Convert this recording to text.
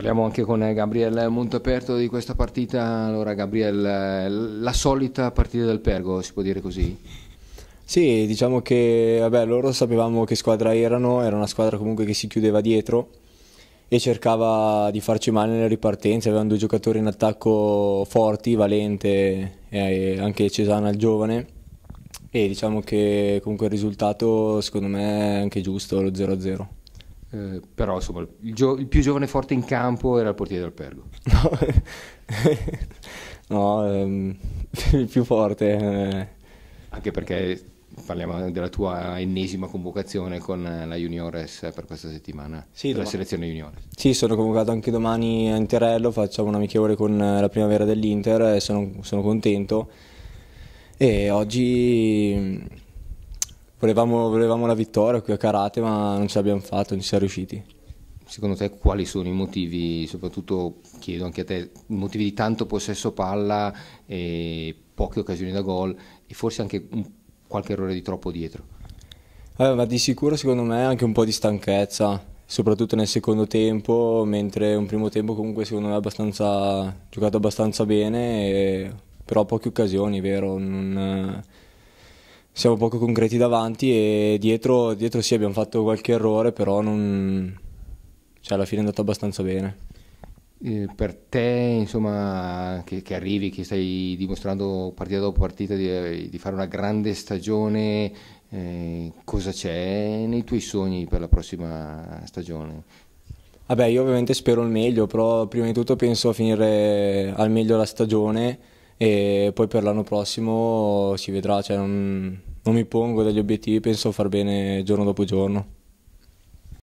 Parliamo anche con eh, Gabriel Montaperto di questa partita. Allora, Gabriel, eh, la solita partita del Pergo, si può dire così? Sì, diciamo che vabbè, loro sapevamo che squadra erano, era una squadra comunque che si chiudeva dietro e cercava di farci male nelle ripartenze, avevano due giocatori in attacco forti, Valente e anche Cesana il giovane e diciamo che comunque il risultato secondo me è anche giusto, lo 0-0. Eh, però insomma il, gio- il, più giovane forte in campo era il portiere del Pergo. no, ehm, il più forte. Eh. Anche perché parliamo della tua ennesima convocazione con la Juniores per questa settimana, sì, la selezione Juniores. Sì, sono convocato anche domani a Interello, facciamo un amichevole con la primavera dell'Inter e sono, sono contento. E oggi volevamo, volevamo la vittoria qui a Karate ma non ce l'abbiamo fatto, non ci siamo riusciti secondo te quali sono i motivi, soprattutto chiedo anche a te, motivi di tanto possesso palla, e poche occasioni da gol e forse anche qualche errore di troppo dietro? Eh, ma di sicuro secondo me anche un po' di stanchezza, soprattutto nel secondo tempo, mentre un primo tempo comunque secondo me abbastanza, giocato abbastanza bene, e, però poche occasioni, vero? Non, siamo poco concreti davanti e dietro, dietro sì abbiamo fatto qualche errore, però non... cioè, alla fine è andato abbastanza bene. Eh, per te, insomma, che, che, arrivi, che stai dimostrando partita dopo partita di, di fare una grande stagione, eh, cosa c'è nei tuoi sogni per la prossima stagione? Vabbè, io ovviamente spero il meglio, però prima di tutto penso a finire al meglio la stagione e poi per l'anno prossimo si vedrà, cioè non, non mi pongo degli obiettivi, penso far bene giorno dopo giorno.